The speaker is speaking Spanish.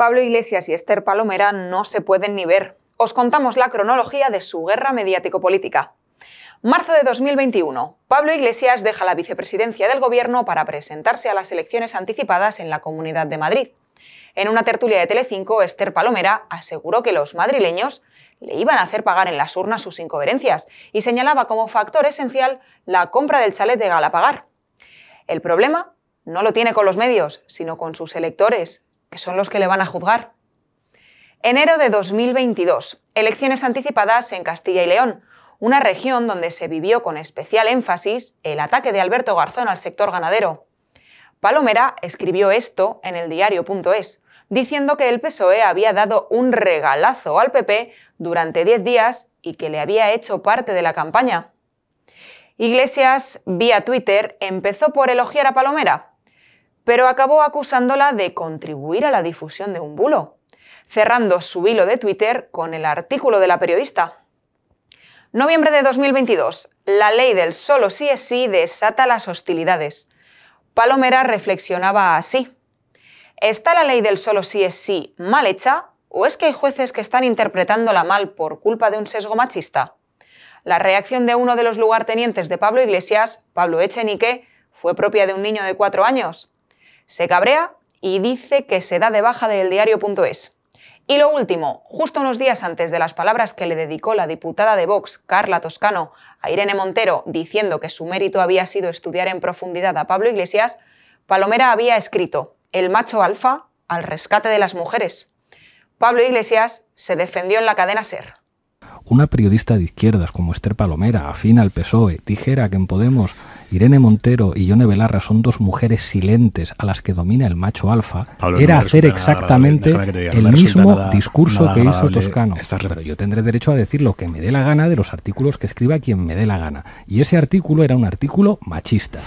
Pablo Iglesias y Esther Palomera no se pueden ni ver. Os contamos la cronología de su guerra mediático-política. Marzo de 2021. Pablo Iglesias deja la vicepresidencia del gobierno para presentarse a las elecciones anticipadas en la Comunidad de Madrid. En una tertulia de Telecinco, Esther Palomera aseguró que los madrileños le iban a hacer pagar en las urnas sus incoherencias y señalaba como factor esencial la compra del chalet de Galapagar. El problema no lo tiene con los medios, sino con sus electores, que son los que le van a juzgar. Enero de 2022. Elecciones anticipadas en Castilla y León, una región donde se vivió con especial énfasis el ataque de Alberto Garzón al sector ganadero. Palomera escribió esto en el diario.es, diciendo que el PSOE había dado un regalazo al PP durante 10 días y que le había hecho parte de la campaña. Iglesias, vía Twitter, empezó por elogiar a Palomera, pero acabó acusándola de contribuir a la difusión de un bulo, cerrando su hilo de Twitter con el artículo de la periodista. Noviembre de 2022. La ley del solo sí es sí desata las hostilidades. Palomera reflexionaba así. ¿Está la ley del solo sí es sí mal hecha o es que hay jueces que están interpretándola mal por culpa de un sesgo machista? La reacción de uno de los lugartenientes de Pablo Iglesias, Pablo Echenique, fue propia de un niño de cuatro años. Se cabrea y dice que se da de baja del diario.es. Y lo último, justo unos días antes de las palabras que le dedicó la diputada de Vox, Carla Toscano, a Irene Montero, diciendo que su mérito había sido estudiar en profundidad a Pablo Iglesias, Palomera había escrito, el macho alfa al rescate de las mujeres. Pablo Iglesias se defendió en la cadena Ser una periodista de izquierdas como Esther Palomera, afín al PSOE, dijera que en Podemos Irene Montero y Yone Belarra son dos mujeres silentes a las que domina el macho alfa, era hacer exactamente el mismo discurso que hizo Toscano. Pero yo tendré derecho a decir lo que me dé la gana de los artículos que escriba quien me dé la gana. Y ese artículo era un artículo machista.